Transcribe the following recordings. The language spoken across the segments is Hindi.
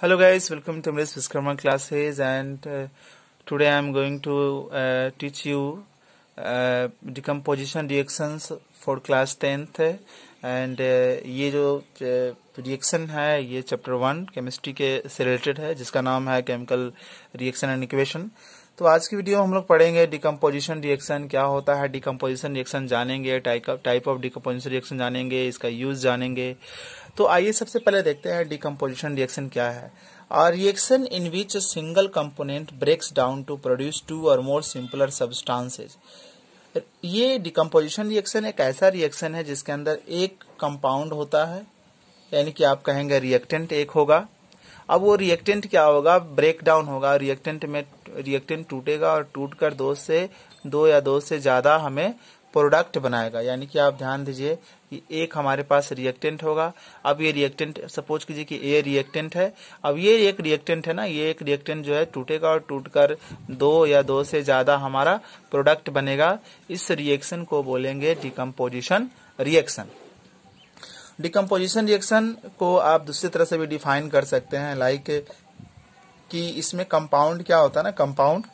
hello guys welcome to Amris Viskarma classes and uh, today I am going to uh, teach you uh, decomposition reactions for class 10th and ये जो रिएक्शन है ये चैप्टर वन केमिस्ट्री के से रिलेटेड है जिसका नाम है केमिकल रिएक्शन एंड इक्वेशन तो आज की वीडियो हम लोग पढ़ेंगे डिकम्पोजिशन रिएक्शन क्या होता है डिकम्पोजिशन रिएक्शन जानेंगे टाइप ऑफ डिकम्पोजिशन रिएक्शन जानेंगे इसका यूज जानेंगे तो आइए सबसे पहले देखते हैं डिकम्पोजिशन रिएक्शन क्या है a reaction in which single component breaks down to produce two or more simpler substances ये डिकम्पोजिशन रिएक्शन एक ऐसा रिएक्शन है जिसके अंदर एक कंपाउंड होता है यानी कि आप कहेंगे रिएक्टेंट एक होगा अब वो रिएक्टेंट क्या होगा ब्रेक डाउन होगा रिएक्टेंट में रिएक्टेंट टूटेगा और टूटकर दो से दो या दो से ज्यादा हमें प्रोडक्ट बनाएगा यानी कि आप ध्यान दीजिए कि एक हमारे पास रिएक्टेंट होगा अब ये रिएक्टेंट सपोज कीजिए कि ए रिएक्टेंट है अब ये एक रिएक्टेंट है ना ये एक रिएक्टेंट जो है टूटेगा और टूटकर दो या दो से ज्यादा हमारा प्रोडक्ट बनेगा इस रिएक्शन को बोलेंगे डिकम्पोजिशन रिएक्शन डिकम्पोजिशन रिएक्शन को आप दूसरी तरह से भी डिफाइन कर सकते हैं लाइक कि इसमें कंपाउंड क्या होता है ना कंपाउंड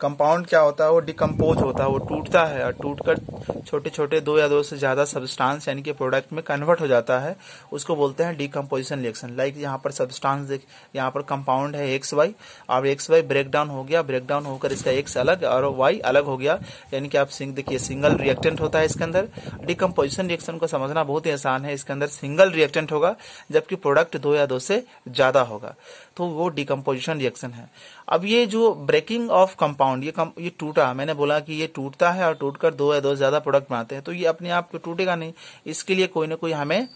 कंपाउंड क्या होता है वो डिकम्पोज होता है वो टूटता है और टूटकर छोटे छोटे दो या दो से ज़्यादा सब्सटेंस यानी कि प्रोडक्ट में कन्वर्ट हो जाता है उसको बोलते हैं डिकम्पोजिशन रिएक्शन लाइक यहाँ पर सब्सटेंस देख यहाँ पर कंपाउंड है एक्स वाई अब एक्स वाई ब्रेक डाउन हो गया ब्रेक डाउन होकर इसका एक्स अलग और वाई अलग हो गया यानी कि आप सिंग देखिए सिंगल रिएक्टेंट होता है इसके अंदर डिकम्पोजिशन रिएक्शन को समझना बहुत ही आसान है इसके अंदर सिंगल रिएक्टेंट होगा जबकि प्रोडक्ट दो या दो से ज़्यादा होगा तो वो डिकम्पोजिशन रिएक्शन है अब ये जो ब्रेकिंग ऑफ कंपाउंड कंपाउंड ये कम ये टूटा मैंने बोला कि ये टूटता है और टूटकर दो या दो ज़्यादा प्रोडक्ट बनाते हैं तो ये अपने आप को टूटेगा नहीं इसके लिए कोई ना कोई हमें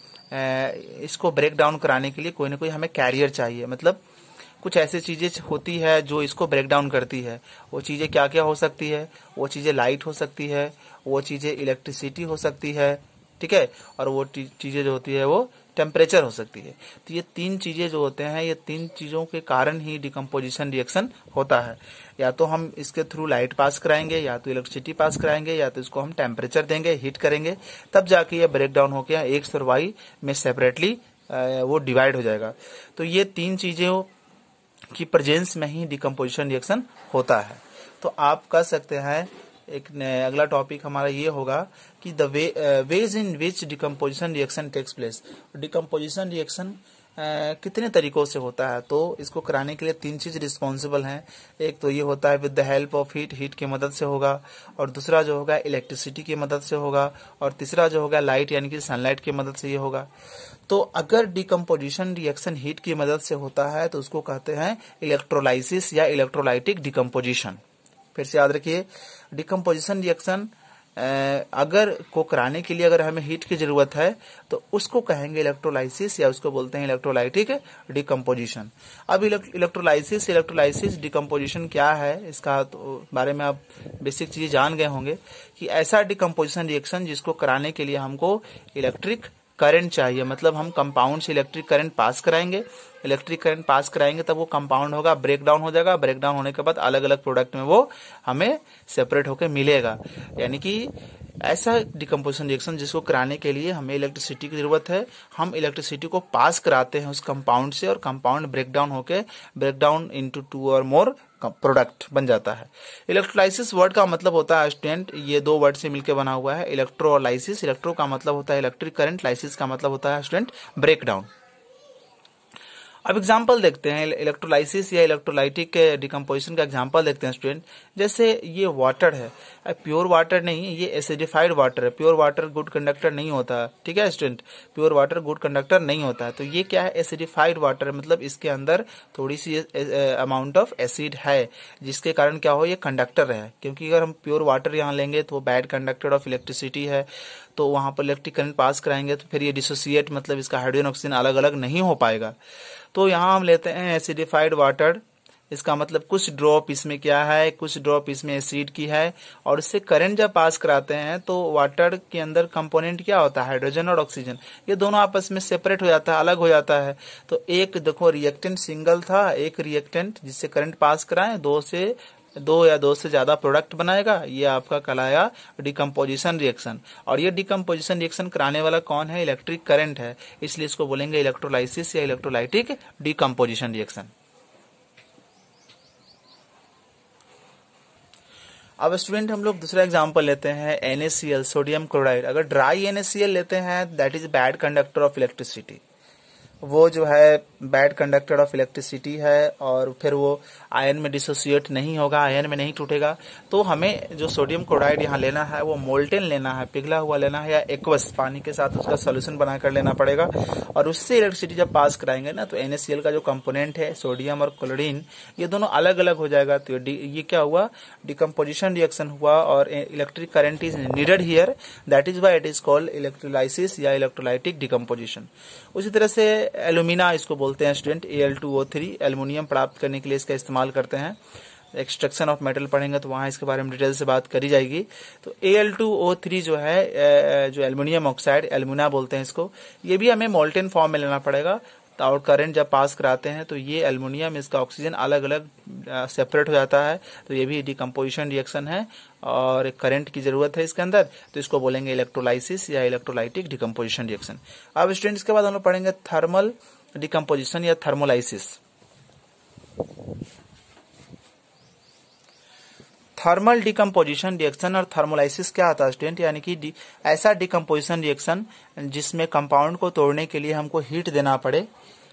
इसको ब्रेक डाउन कराने के लिए कोई ना कोई हमें कैरियर चाहिए मतलब कुछ ऐसी चीज़ें होती है जो इसको ब्रेक डाउन करती है वो चीज़ें क्या क्या हो सकती है वो चीज़ें लाइट हो सकती है वो चीज़ें इलेक्ट्रिसिटी हो सकती है ठीक है और वो चीजें जो होती है वो टेम्परेचर हो सकती है तो ये तीन चीजें जो होते हैं ये तीन चीजों के कारण ही डिकम्पोजिशन रिएक्शन होता है या तो हम इसके थ्रू लाइट पास कराएंगे या तो इलेक्ट्रिसिटी पास कराएंगे या तो इसको हम टेम्परेचर देंगे हीट करेंगे तब जाके ये ब्रेक डाउन होकर एक सरवाई में सेपरेटली वो डिवाइड हो जाएगा तो ये तीन चीजों की प्रजेंस में ही डिकम्पोजिशन रिएक्शन होता है तो आप कह सकते हैं एक अगला टॉपिक हमारा ये होगा कि the way ways in which decomposition reaction takes place decomposition reaction कितने तरीकों से होता है तो इसको कराने के लिए तीन चीज रिस्पॉन्सिबल हैं एक तो ये होता है with the help of heat heat की मदद से होगा और दूसरा जो होगा इलेक्ट्रिसिटी की मदद से होगा और तीसरा जो होगा लाइट यानी कि सनलाइट की मदद से ये होगा तो अगर डिकम्पोजिशन रिएक्शन हीट की मदद से होता है तो उसको कहते हैं इलेक्ट्रोलाइसिस या इलेक्ट्रोलाइटिक डिकम्पोजिशन फिर से याद रखिए डिकम्पोजिशन रिएक्शन अगर को कराने के लिए अगर हमें हीट की जरूरत है तो उसको कहेंगे इलेक्ट्रोलाइसिस या उसको बोलते हैं इलेक्ट्रोलाइटिक डिकम्पोजिशन अब इलेक्ट्रोलाइसिस इलेक्ट्रोलाइसिस डिकम्पोजिशन क्या है इसका तो बारे में आप बेसिक चीजें जान गए होंगे कि ऐसा डिकम्पोजिशन रिएक्शन जिसको कराने के लिए हमको इलेक्ट्रिक करंट चाहिए मतलब हम कंपाउंड से इलेक्ट्रिक करंट पास कराएंगे इलेक्ट्रिक करंट पास कराएंगे तब वो कंपाउंड होगा ब्रेकडाउन हो जाएगा ब्रेक डाउन होने के बाद अलग अलग प्रोडक्ट में वो हमें सेपरेट होकर मिलेगा यानी कि ऐसा डिकम्पोजिशन रिएक्शन जिसको कराने के लिए हमें इलेक्ट्रिसिटी की ज़रूरत है हम इलेक्ट्रिसिटी को पास कराते हैं उस कंपाउंड से और कंपाउंड ब्रेकडाउन होकर breakdown into two or more product बन जाता है इलेक्ट्रोलाइसिस वर्ड का मतलब होता है स्टूडेंट ये दो वर्ड से मिलकर बना हुआ है इलेक्ट्रो और लाइसिस इलेक्ट्रो का मतलब होता है इलेक्ट्रिक करंट लाइसिस का मतलब होता है स्टूडेंट ब्रेकडाउन अब एग्जाम्पल देखते हैं इलेक्ट्रोलाइसिस या इलेक्ट्रोलाइटिक डिकम्पोजिशन का एग्जाम्पल देखते हैं स्टूडेंट जैसे ये वाटर है प्योर वाटर नहीं ये एसिडिफाइड वाटर है प्योर वाटर गुड कंडक्टर नहीं होता ठीक है student pure water good conductor नहीं होता है तो ये क्या है एसिडिफाइड वाटर मतलब इसके अंदर थोड़ी सी अमाउंट ऑफ एसिड है जिसके कारण क्या हो ये कंडक्टर है क्योंकि अगर हम प्योर वाटर यहाँ लेंगे तो वो बैड कंडक्टर ऑफ इलेक्ट्रिसिटी है तो वहाँ पर इलेक्ट्रिक करंट पास कराएंगे तो फिर ये डिसोसिएट मतलब इसका हाइड्रोजन ऑक्सीजन अलग अलग नहीं हो पाएगा तो यहाँ हम लेते हैं एसिडिफाइड वाटर इसका मतलब कुछ ड्रॉप इसमें क्या है कुछ ड्रॉप इसमें एसिड की है और इससे करंट जब पास कराते हैं तो वाटर के अंदर कंपोनेंट क्या होता है हाइड्रोजन और ऑक्सीजन ये दोनों आपस में सेपरेट हो जाता है अलग हो जाता है तो एक देखो रिएक्टेंट सिंगल था एक रिएक्टेंट जिससे करंट पास कराएं दो से दो या दो से ज़्यादा प्रोडक्ट बनाएगा ये आपका कलाया डिकम्पोजिशन रिएक्शन और ये डिकम्पोजिशन रिएक्शन कराने वाला कौन है इलेक्ट्रिक करंट है इसलिए इसको बोलेंगे इलेक्ट्रोलाइसिस या इलेक्ट्रोलाइटिक डिकम्पोजिशन रिएक्शन अब स्टूडेंट हम लोग दूसरा एग्जाम्पल लेते हैं एनएसीएल सोडियम क्लोराइड अगर ड्राई एनएसीएल लेते हैं that is bad conductor of electricity वो जो है बैड कंडक्टर ऑफ इलेक्ट्रिसिटी है और फिर वो आयन में डिसोसिएट नहीं होगा आयन में नहीं टूटेगा तो हमें जो सोडियम क्लोराइड यहाँ लेना है वो मोल्टेन लेना है पिघला हुआ लेना है या एक्वस पानी के साथ उसका सोल्यूशन बनाकर लेना पड़ेगा और उससे इलेक्ट्रिसिटी जब पास कराएंगे ना तो एन का जो कम्पोनेंट है सोडियम और क्लोरिन ये दोनों अलग अलग हो जाएगा तो ये क्या हुआ डिकम्पोजिशन रिएक्शन हुआ और electric current is needed here that is why it is called electrolysis या इलेक्ट्रोलाइटिक डिकम्पोजिशन उसी तरह से एलुमिना इसको बोलते हैं student A L two O three aluminium प्राप्त करने के लिए इसका इस्तेमाल करते हैं एक्सट्रक्शन ऑफ मेटल पढ़ेंगे तो वहां इसके बारे में डिटेल से बात करी जाएगी तो A L two O three जो है जो एल्यूमिनियम ऑक्साइड एल्यूमिना बोलते हैं इसको ये भी हमें मोल्टेन फॉर्म में लेना पड़ेगा और करंट जब पास कराते हैं तो ये एल्युमिनियम इसका ऑक्सीजन अलग अलग सेपरेट हो जाता है तो ये भी डिकम्पोजिशन रिएक्शन है और करंट की जरूरत है इसके अंदर तो इसको बोलेंगे इलेक्ट्रोलाइसिस या इलेक्ट्रोलाइटिक डिकम्पोजिशन रिएक्शन अब स्टूडेंट इसके बाद हम लोग पढ़ेंगे थर्मल डिकम्पोजिशन या थर्मोलाइसिस थर्मल डिकम्पोजिशन रिएक्शन और थर्मोलाइसिस क्या होता है स्टूडेंट यानी कि ऐसा डिकम्पोजिशन रिएक्शन जिसमें कंपाउंड को तोड़ने के लिए हमको हीट देना पड़े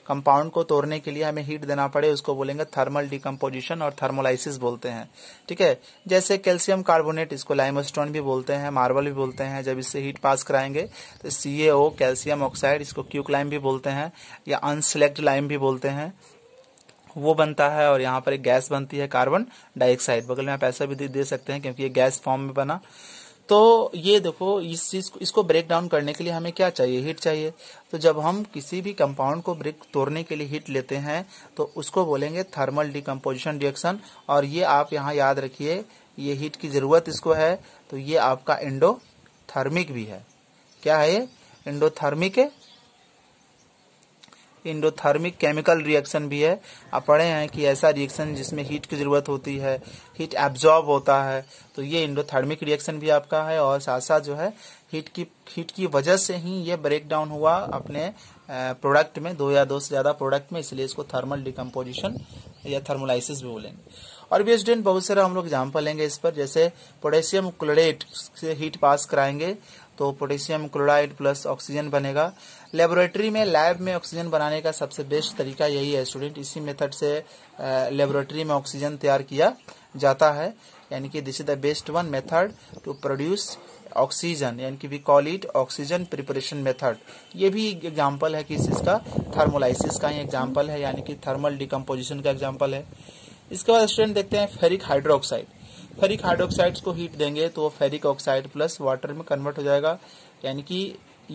कंपाउंड को तोड़ने के लिए हमें हीट देना पड़े उसको बोलेंगे थर्मल डिकम्पोजिशन और थर्मोलाइसिस बोलते हैं ठीक है जैसे कैल्शियम कार्बोनेट इसको लाइमस्टोन भी बोलते हैं मार्बल भी बोलते हैं जब इससे हीट पास कराएंगे तो सी कैल्सियम ऑक्साइड इसको क्यूक लाइम भी बोलते हैं या अनसेलेक्ट लाइम भी बोलते हैं वो बनता है और यहाँ पर एक गैस बनती है कार्बन डाइऑक्साइड बगल में आप ऐसा भी दे सकते हैं क्योंकि ये गैस फॉर्म में बना तो ये देखो इस चीज को इसको ब्रेक डाउन करने के लिए हमें क्या चाहिए हीट चाहिए तो जब हम किसी भी कंपाउंड को ब्रेक तोड़ने के लिए हीट लेते हैं तो उसको बोलेंगे थर्मल डिकम्पोजिशन रिएक्शन और ये आप यहाँ याद रखिए ये हीट की जरूरत इसको है तो ये आपका इंडो थर्मिक भी है क्या है ये इंडोथर्मिक इंडोथर्मिक केमिकल रिएक्शन भी है आप पढ़े हैं कि ऐसा रिएक्शन जिसमें हीट की ज़रूरत होती है हीट एब्जॉर्ब होता है तो ये इंडोथर्मिक रिएक्शन भी आपका है और साथ साथ जो है हीट की हीट की वजह से ही ये ब्रेक डाउन हुआ अपने प्रोडक्ट में दो या दो से ज़्यादा प्रोडक्ट में इसलिए इसको थर्मल डिकम्पोजिशन या थर्मोलाइसिस भी बोलेंगे और भी स्टूडेंट बहुत सारे हम लोग एग्जाम्पल लेंगे इस पर जैसे पोटेशियम क्लोरेट से हीट पास कराएंगे तो पोटेशियम क्लोराइड प्लस ऑक्सीजन बनेगा लेबोरेटरी में लैब में ऑक्सीजन बनाने का सबसे बेस्ट तरीका यही है स्टूडेंट इसी मेथड से लेबोरेटरी में ऑक्सीजन तैयार किया जाता है यानी कि this is the best one method to produce oxygen यानी कि we call it oxygen preparation method ये भी एग्जाम्पल है कि इसका थर्मोलाइसिस का ही एग्जाम्पल है यानी कि थर्मल डिकम्पोजिशन का एग्जाम्पल है इसके बाद स्टूडेंट देखते हैं फेरिक हाइड्रोक्साइड फेरिक हाइड्रोक्साइड को हीट देंगे तो वो फेरिक ऑक्साइड प्लस वाटर में कन्वर्ट हो जाएगा यानी कि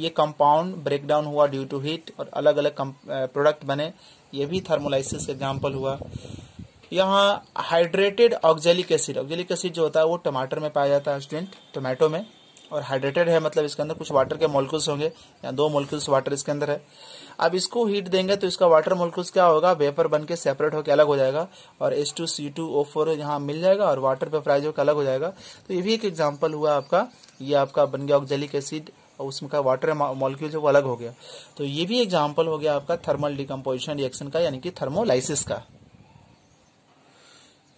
ये कंपाउंड ब्रेकडाउन हुआ ड्यू टू हीट और अलग अलग प्रोडक्ट बने ये भी थर्मोलाइसिस एग्जाम्पल हुआ यहाँ hydrated oxalic acid oxalic acid जो होता है वो टमाटर में पाया जाता है स्टूडेंट टोमेटो में और हाइड्रेटेड है मतलब इसके अंदर कुछ वाटर के मोलिकुल्स होंगे या दो मोलिकुल्स वाटर इसके अंदर है अब इसको हीट देंगे तो इसका वाटर मोलिकुल्स क्या होगा वेपर बन के सेपरेट होकर अलग हो जाएगा और S two C two O four यहाँ मिल जाएगा और वाटर वेपराइज होकर अलग हो जाएगा तो ये भी एक एग्जाम्पल हुआ आपका ये आपका बन गया ऑक्जेलिक एसिड और उसमें का वाटर मॉलिक्यूल जो अलग हो गया तो ये भी एग्जाम्पल हो गया आपका थर्मल डिकम्पोजिशन रिएक्शन का यानी कि थर्मोलाइसिस का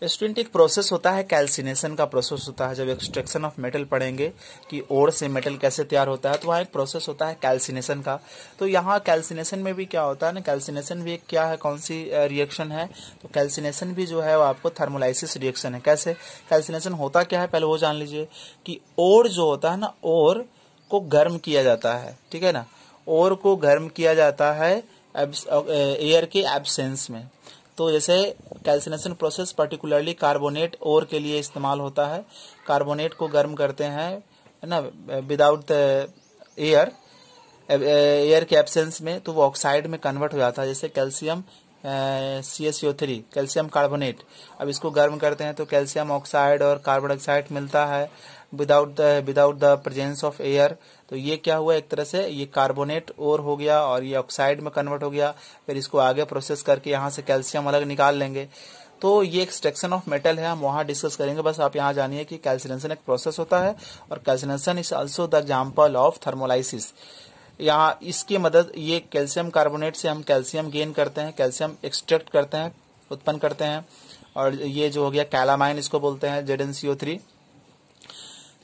स्टूडेंट एक प्रोसेस होता है कैल्सिनेशन का प्रोसेस होता है जब एक्सट्रैक्शन ऑफ मेटल पढ़ेंगे कि ओर से मेटल कैसे तैयार होता है तो वहाँ एक प्रोसेस होता है कैल्सिनेशन का तो यहाँ कैल्सिनेशन में भी क्या होता है ना कैल्सिनेशन भी एक क्या है कौन सी रिएक्शन है तो कैल्सिनेशन भी जो है वो आपको थर्मोलाइसिस रिएक्शन है कैसे कैल्सिनेशन होता क्या है पहले वो जान लीजिए कि ओर जो होता है ना ओर को गर्म किया जाता है ठीक है ना ओर को गर्म किया जाता है एयर के एबसेंस में तो जैसे कैल्सिनेशन प्रोसेस पर्टिकुलरली कार्बोनेट और के लिए इस्तेमाल होता है कार्बोनेट को गर्म करते हैं है ना विदाउट एयर एयर के एब्सेंस में तो वो ऑक्साइड में कन्वर्ट हो जाता है जैसे calcium C S three calcium carbonate अब इसको गर्म करते हैं तो कैल्शियम ऑक्साइड और कार्बन डाइऑक्साइड मिलता है without the without the presence of air तो ये क्या हुआ एक तरह से ये कार्बोनेट और हो गया और ये ऑक्साइड में कन्वर्ट हो गया फिर इसको आगे प्रोसेस करके यहाँ से कैल्शियम अलग निकाल लेंगे तो ये एक्सट्रैक्शन ऑफ मेटल है हम वहां डिस्कस करेंगे बस आप यहाँ जानिए कि कैल्सिनेशन एक प्रोसेस होता है और calcination is also the example of thermolysis यहाँ इसकी मदद ये कैल्शियम कार्बोनेट से हम कैल्शियम गेन करते हैं कैल्शियम एक्सट्रैक्ट करते हैं उत्पन्न करते हैं और ये जो हो गया कैलामाइन इसको बोलते हैं Z N C O three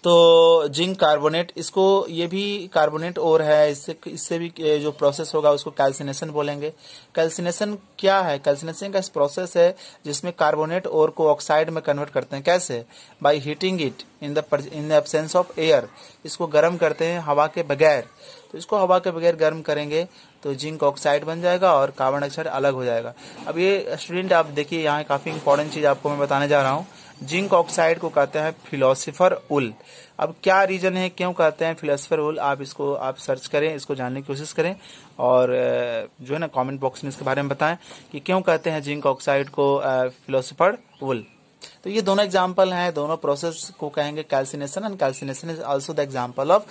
तो जिंक कार्बोनेट इसको ये भी कार्बोनेट और है इससे इससे भी जो प्रोसेस होगा उसको कैल्सिनेशन बोलेंगे कैल्सिनेशन क्या है कैल्सिनेशन का प्रोसेस है जिसमें कार्बोनेट और को ऑक्साइड में कन्वर्ट करते हैं कैसे by heating it in the in the absence of air इसको गर्म करते हैं हवा के बगैर तो इसको हवा के बगैर गर्म करेंगे तो जिंक ऑक्साइड बन जाएगा और कार्बन डाइऑक्साइड अलग हो जाएगा अब ये स्टूडेंट आप देखिए यहाँ काफ़ी इंपॉर्टेंट चीज़ आपको मैं बताने जा रहा हूँ जिंक ऑक्साइड को कहते हैं फिलोसफर उल अब क्या रीजन है क्यों कहते हैं फिलोसफर उल आप इसको आप सर्च करें इसको जानने की कोशिश करें और जो है ना कमेंट बॉक्स में इसके बारे में बताएं कि क्यों कहते हैं जिंक ऑक्साइड को फिलोसफर उल तो ये दोनों एग्जाम्पल हैं दोनों प्रोसेस को कहेंगे calcination and calcination is also the example of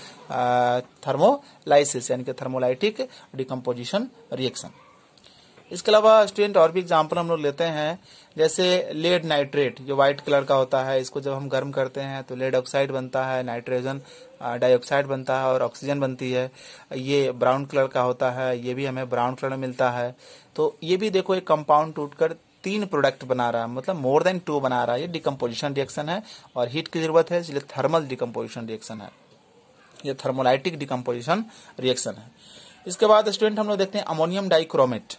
thermolysis यानी कि थर्मोलाइटिक डिकम्पोजिशन रिएक्शन इसके अलावा स्टूडेंट और भी एग्जाम्पल हम लोग लेते हैं जैसे लेड नाइट्रेट जो व्हाइट कलर का होता है इसको जब हम गर्म करते हैं तो लेड ऑक्साइड बनता है नाइट्रोजन डाइऑक्साइड बनता है और ऑक्सीजन बनती है ये ब्राउन कलर का होता है ये भी हमें ब्राउन कलर में मिलता है तो ये भी देखो एक कंपाउंड टूटकर तीन प्रोडक्ट बना रहा है मतलब मोर देन टू बना रहा है ये डिकम्पोजिशन रिएक्शन है और हीट की जरूरत है इसलिए थर्मल डिकम्पोजिशन रिएक्शन है ये थर्मोलाइटिक डिकम्पोजिशन रिएक्शन है इसके बाद स्टूडेंट हम लोग देखते हैं अमोनियम डाइक्रोमेट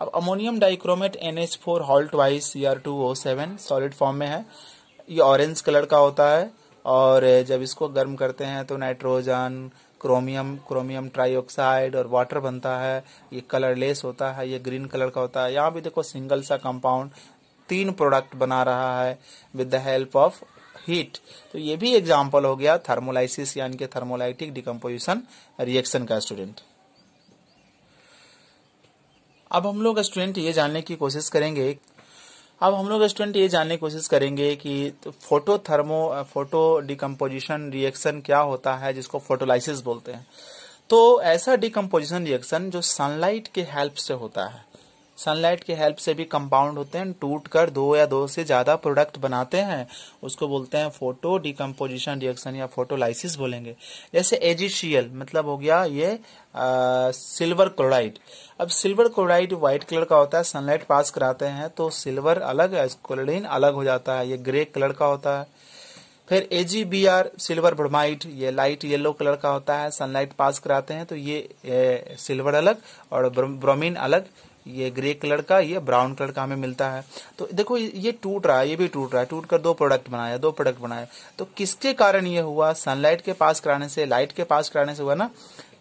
अब ammonium dichromate N H four हॉल्ट वाइज C R two O seven solid form में है ये ऑरेंज कलर का होता है और जब इसको गर्म करते हैं तो नाइट्रोजन क्रोमियम क्रोमियम ट्राईऑक्साइड और वाटर बनता है ये कलरलेस होता है ये ग्रीन कलर का होता है यहाँ भी देखो सिंगल सा कंपाउंड तीन प्रोडक्ट बना रहा है with the help of heat तो ये भी एग्जाम्पल हो गया थर्मोलाइसिस यानी कि थर्मोलाइटिक डिकम्पोजिशन रिएक्शन का स्टूडेंट अब हम लोग स्टूडेंट ये जानने की कोशिश करेंगे अब हम लोग स्टूडेंट ये जानने की कोशिश करेंगे कि photo thermo photo decomposition reaction क्या होता है जिसको फोटोलाइसिस बोलते हैं तो ऐसा डिकम्पोजिशन रिएक्शन जो सनलाइट के हेल्प से होता है सनलाइट की हेल्प से भी कंपाउंड होते हैं टूट कर दो या दो से ज़्यादा प्रोडक्ट बनाते हैं उसको बोलते हैं फोटो डिकम्पोजिशन रिएक्शन या फोटोलाइसिस बोलेंगे जैसे एजिशियल मतलब हो गया ये सिल्वर क्लोराइड अब सिल्वर क्लोराइड व्हाइट कलर का होता है सनलाइट पास कराते हैं तो सिल्वर अलग क्लोरिन अलग हो जाता है ये ग्रे कलर का होता है फिर एजीबीआर सिल्वर ब्रोमाइड ये लाइट येलो कलर का होता है सनलाइट पास कराते हैं तो ये सिल्वर अलग और ब्रोमीन अलग ये ग्रे कलर का ये ब्राउन कलर का हमें मिलता है तो देखो ये टूट रहा है ये भी टूट रहा है टूट कर दो प्रोडक्ट बनाया दो प्रोडक्ट बनाया तो किसके कारण ये हुआ सनलाइट के पास कराने से लाइट के पास कराने से हुआ ना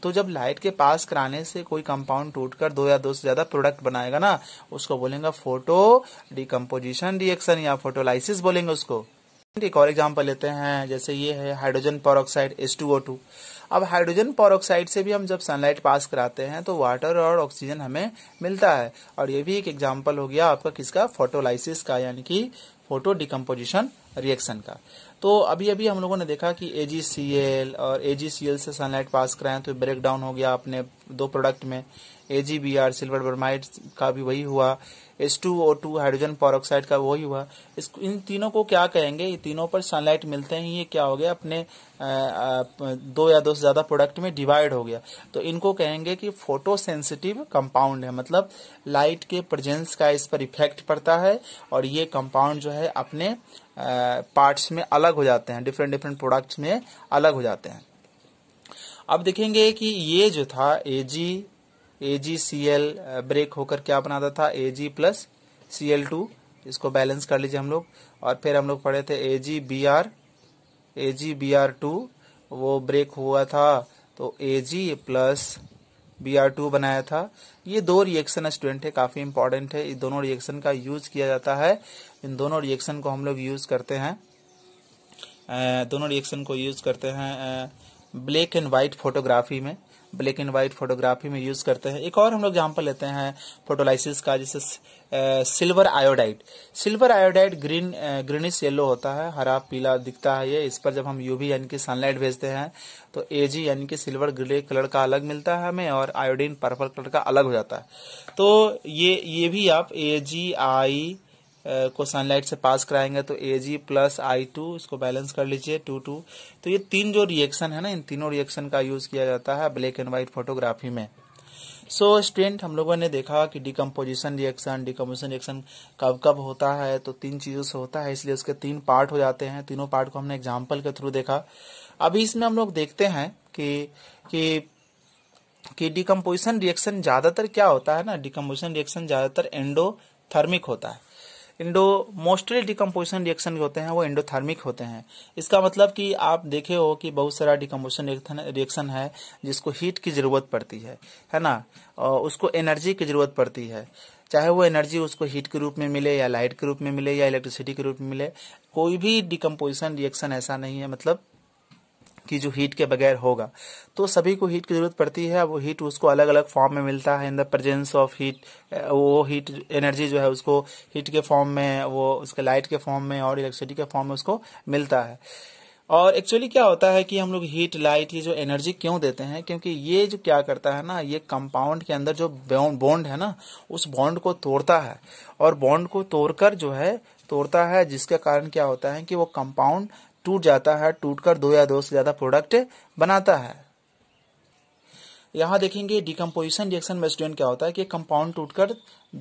तो जब लाइट के पास कराने से कोई कंपाउंड टूटकर दो या दो से ज्यादा प्रोडक्ट बनाएगा ना उसको बोलेंगे फोटो डिकम्पोजिशन रिएक्शन या फोटोलाइसिस बोलेंगे उसको एक और एग्जाम्पल लेते हैं जैसे ये है hydrogen peroxide S two O two अब हाइड्रोजन पोरऑक्साइड से भी हम जब सनलाइट पास कराते हैं तो वाटर और ऑक्सीजन हमें मिलता है और ये भी एक एग्जाम्पल हो गया आपका किसका फोटोलाइसिस का यानी कि फोटो डिकम्पोजिशन रिएक्शन का तो अभी अभी हम लोगों ने देखा कि एजीसीएल और एजीसीएल से सनलाइट पास कराएं तो ब्रेक डाउन हो गया अपने दो प्रोडक्ट में एजीबीआर सिल्वर ब्रोमाइड का भी वही हुआ S two O two hydrogen peroxide का वही हुआ इस इन तीनों को क्या कहेंगे ये तीनों पर सनलाइट मिलते ही ये क्या हो गया अपने आ, आ, दो या दो से ज्यादा प्रोडक्ट में डिवाइड हो गया तो इनको कहेंगे कि फोटो सेंसिटिव कंपाउंड है मतलब लाइट के प्रजेंस का इस पर इफेक्ट पड़ता है और ये कंपाउंड जो है अपने पार्ट्स में अलग हो जाते हैं डिफरेंट डिफरेंट प्रोडक्ट्स में अलग हो जाते हैं अब देखेंगे कि ये जो था एजी ए जी सी एल ब्रेक होकर क्या बनाता था A G plus C L two इसको बैलेंस कर लीजिए हम लोग और फिर हम लोग पढ़े थे A G B R A G B R two वो ब्रेक हुआ था तो A G plus B R two बनाया था ये दो रिएक्शन स्टूडेंट है काफ़ी इंपॉर्टेंट है इन दोनों रिएक्शन का यूज किया जाता है इन दोनों रिएक्शन को हम लोग यूज करते हैं दोनों रिएक्शन को यूज करते हैं ब्लैक एंड वाइट फोटोग्राफी में ब्लैक एंड व्हाइट फोटोग्राफी में यूज करते हैं एक और हम लोग एग्जाम्पल लेते हैं फोटोलाइसिस का जैसे silver iodide silver iodide green greenish yellow होता है हरा पीला दिखता है ये इस पर जब हम यूवी यानी कि सनलाइट भेजते हैं तो एजी यानी कि सिल्वर ग्रे कलर का अलग मिलता है हमें और आयोडीन पर्पल कलर का अलग हो जाता है तो ये ये भी आप ए जी आई को सनलाइट से पास कराएंगे तो A G plus I two इसको बैलेंस कर लीजिए टू टू तो ये तीन जो रिएक्शन है ना इन तीनों रिएक्शन का यूज किया जाता है ब्लैक एंड व्हाइट फोटोग्राफी में सो so, स्टूडेंट हम लोगों ने देखा कि डिकम्पोजिशन रिएक्शन डिकम्पोजिशन रिएक्शन कब कब होता है तो तीन चीज़ों से होता है इसलिए उसके तीन पार्ट हो जाते हैं तीनों पार्ट को हमने एग्जाम्पल के थ्रू देखा अभी इसमें हम लोग देखते हैं कि कि कि डिकम्पोजिशन रिएक्शन ज़्यादातर क्या होता है ना डिकम्पोजिशन रिएक्शन ज़्यादातर एंडोथर्मिक होता है इंडो मोस्टली डिकम्पोजिशन रिएक्शन होते हैं वो इंडोथर्मिक होते हैं इसका मतलब कि आप देखे हो कि बहुत सारा डिकम्पोजिशन रिएक्शन है जिसको हीट की जरूरत पड़ती है है ना और उसको एनर्जी की जरूरत पड़ती है चाहे वो एनर्जी उसको हीट के रूप में मिले या लाइट के रूप में मिले या इलेक्ट्रिसिटी के रूप में मिले कोई भी डिकम्पोजिशन रिएक्शन ऐसा नहीं है मतलब कि जो हीट के बगैर होगा तो सभी को हीट की ज़रूरत पड़ती है वो हीट उसको अलग अलग फॉर्म में मिलता है in the presence of heat वो हीट एनर्जी जो है उसको हीट के फॉर्म में वो उसके लाइट के फॉर्म में और इलेक्ट्रिसिटी के फॉर्म में उसको मिलता है और एक्चुअली क्या होता है कि हम लोग हीट लाइट ये जो एनर्जी क्यों देते हैं क्योंकि ये जो क्या करता है ना ये कंपाउंड के अंदर जो बॉन्ड है ना उस बॉन्ड को तोड़ता है और बॉन्ड को तोड़कर जो है तोड़ता है जिसके कारण क्या होता है कि वो कंपाउंड टूट जाता है टूटकर दो या दो से ज्यादा प्रोडक्ट बनाता है यहां देखेंगे डिकम्पोजिशन रिएक्शन में स्टूडेंट क्या होता है कि कंपाउंड टूटकर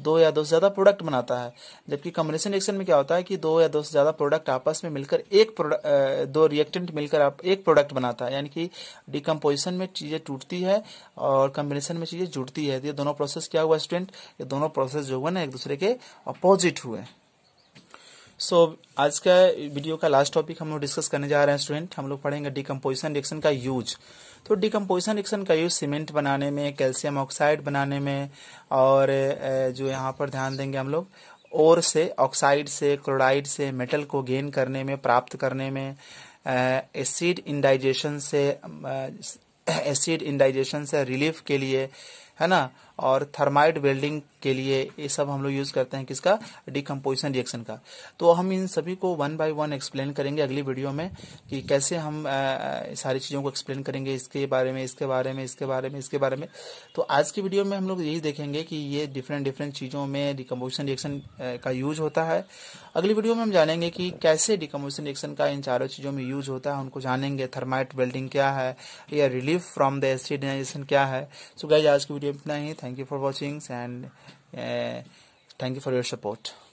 दो या दो से ज्यादा प्रोडक्ट बनाता है जबकि कम्बिनेशन रिएक्शन में क्या होता है कि दो या दो से ज्यादा प्रोडक्ट आपस में मिलकर एक दो रिएक्टेंट मिलकर आप एक प्रोडक्ट बनाता है यानी कि डिकम्पोजिशन में चीजें टूटती है और कम्बिनेशन में चीजें जुड़ती है तो ये दोनों प्रोसेस क्या हुआ स्टूडेंट ये दोनों प्रोसेस जो हुआ ना एक दूसरे के अपोजिट हुए सो so, आज का वीडियो का लास्ट टॉपिक हम लोग डिस्कस करने जा रहे हैं स्टूडेंट हम लोग पढ़ेंगे डिकम्पोजिशन रिएक्शन का यूज तो डिकम्पोजिशन रिएक्शन का यूज सीमेंट बनाने में कैल्शियम ऑक्साइड बनाने में और जो यहाँ पर ध्यान देंगे हम लोग और से ऑक्साइड से क्लोराइड से मेटल को गेन करने में प्राप्त करने में एसिड इंडाइजेशन से एसिड इंडाइजेशन से रिलीफ के लिए है ना और थर्माइड वेल्डिंग के लिए ये सब हम लोग यूज करते हैं किसका डिकम्पोजिशन रिएक्शन का तो हम इन सभी को वन बाय वन एक्सप्लेन करेंगे अगली वीडियो में कि कैसे हम आ, सारी चीजों को एक्सप्लेन करेंगे इसके बारे में इसके बारे में इसके बारे में इसके बारे में तो आज की वीडियो में हम लोग यही देखेंगे कि ये डिफरेंट डिफरेंट चीजों में डिकम्पोजिशन रिएक्शन का यूज होता है अगली वीडियो में हम जानेंगे कि कैसे डिकम्पोजिशन रिएक्शन का इन चारों चीजों में यूज होता है उनको जानेंगे थर्माइट वेल्डिंग क्या है या रिलीफ फ्रॉम द एसिडाइजेशन क्या है सो so, आज की वीडियो में इतना ही thank you for watching and uh, thank you for your support